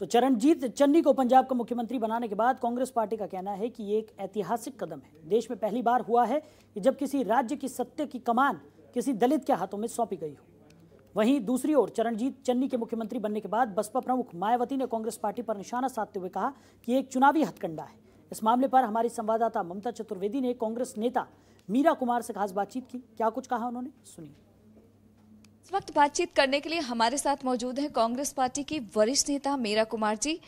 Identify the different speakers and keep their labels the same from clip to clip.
Speaker 1: तो चरणजीत चन्नी को पंजाब का मुख्यमंत्री बनाने के बाद कांग्रेस पार्टी का कहना है कि ये एक ऐतिहासिक कदम है देश में पहली बार हुआ है कि जब किसी राज्य की सत्य की कमान किसी दलित के हाथों में सौंपी गई हो वहीं दूसरी ओर चरणजीत चन्नी के मुख्यमंत्री बनने के बाद बसपा प्रमुख मायावती ने कांग्रेस पार्टी पर निशाना साधते हुए कहा कि एक चुनावी हथकंडा है इस मामले पर हमारी संवाददाता ममता चतुर्वेदी ने कांग्रेस नेता मीरा कुमार से खास बातचीत की क्या कुछ कहा उन्होंने सुनिए इस वक्त बातचीत करने के लिए हमारे साथ मौजूद हैं कांग्रेस पार्टी की वरिष्ठ नेता मीरा
Speaker 2: कुमार जी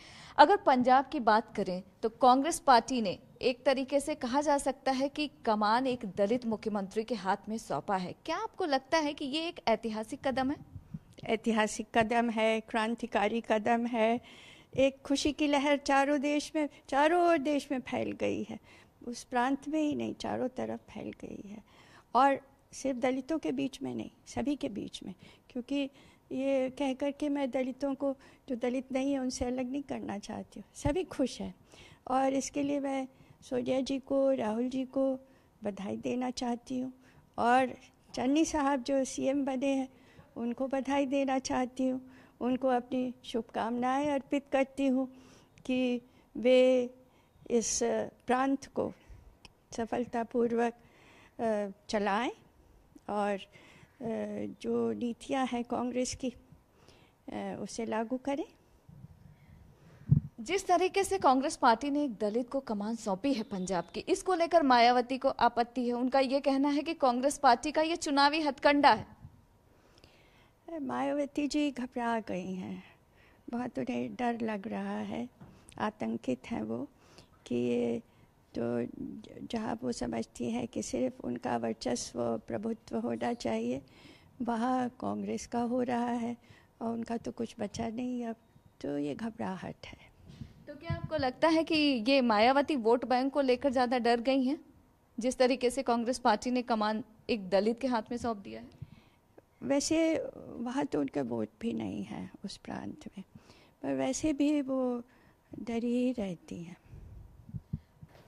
Speaker 2: अगर पंजाब की बात करें तो कांग्रेस पार्टी ने एक तरीके से कहा जा सकता है कि कमान एक दलित मुख्यमंत्री के हाथ में सौंपा है क्या आपको लगता है कि
Speaker 3: ये एक ऐतिहासिक कदम है ऐतिहासिक कदम है क्रांतिकारी कदम है एक खुशी की लहर चारों देश में चारों ओर देश में फैल गई है उस प्रांत में ही नहीं चारों तरफ फैल गई है और सिर्फ दलितों के बीच में नहीं सभी के बीच में क्योंकि ये कह कर के मैं दलितों को जो दलित नहीं है उनसे अलग नहीं करना चाहती हूँ सभी खुश हैं और इसके लिए मैं सोनिया जी को राहुल जी को बधाई देना चाहती हूँ और चन्नी साहब जो सीएम बने हैं उनको बधाई देना चाहती हूँ उनको अपनी शुभकामनाएं अर्पित करती हूँ कि वे इस प्रांत को सफलतापूर्वक चलाएं और जो नीतियाँ हैं कांग्रेस की उसे लागू करें जिस तरीके से कांग्रेस पार्टी ने एक दलित को कमान सौंपी है पंजाब की इसको
Speaker 2: लेकर मायावती को आपत्ति है उनका ये कहना है कि कांग्रेस पार्टी का ये चुनावी हथकंडा
Speaker 3: है मायावती जी घबरा गई हैं बहुत उन्हें डर लग रहा है आतंकित हैं वो कि ये तो जहाँ वो समझती हैं कि सिर्फ उनका वर्चस्व प्रभुत्व होना चाहिए वहाँ कांग्रेस का हो रहा है और उनका तो कुछ बचा नहीं अब तो ये घबराहट है तो क्या आपको लगता है कि ये मायावती वोट बैंक को लेकर ज़्यादा डर
Speaker 2: गई हैं जिस तरीके से कांग्रेस पार्टी ने कमान एक दलित के हाथ में सौंप दिया है
Speaker 3: वैसे वहाँ तो उनका वोट भी नहीं है उस प्रांत में पर वैसे भी वो डरी ही रहती हैं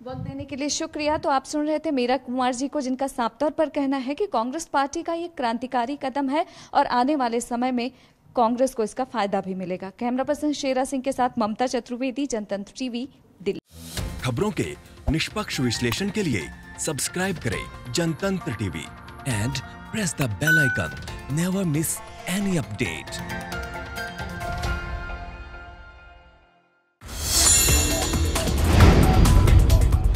Speaker 2: वक्त देने के लिए शुक्रिया तो आप सुन रहे थे मीरा कुमार जी को जिनका साफ तौर पर कहना है कि कांग्रेस पार्टी का ये क्रांतिकारी कदम है और आने वाले समय में कांग्रेस को इसका फायदा भी मिलेगा कैमरा पर्सन शेरा सिंह के साथ ममता चतुर्वेदी जनतंत्र टीवी दिल्ली
Speaker 3: खबरों के निष्पक्ष विश्लेषण के लिए सब्सक्राइब करें Jantantra TV and press the bell icon
Speaker 1: never miss any update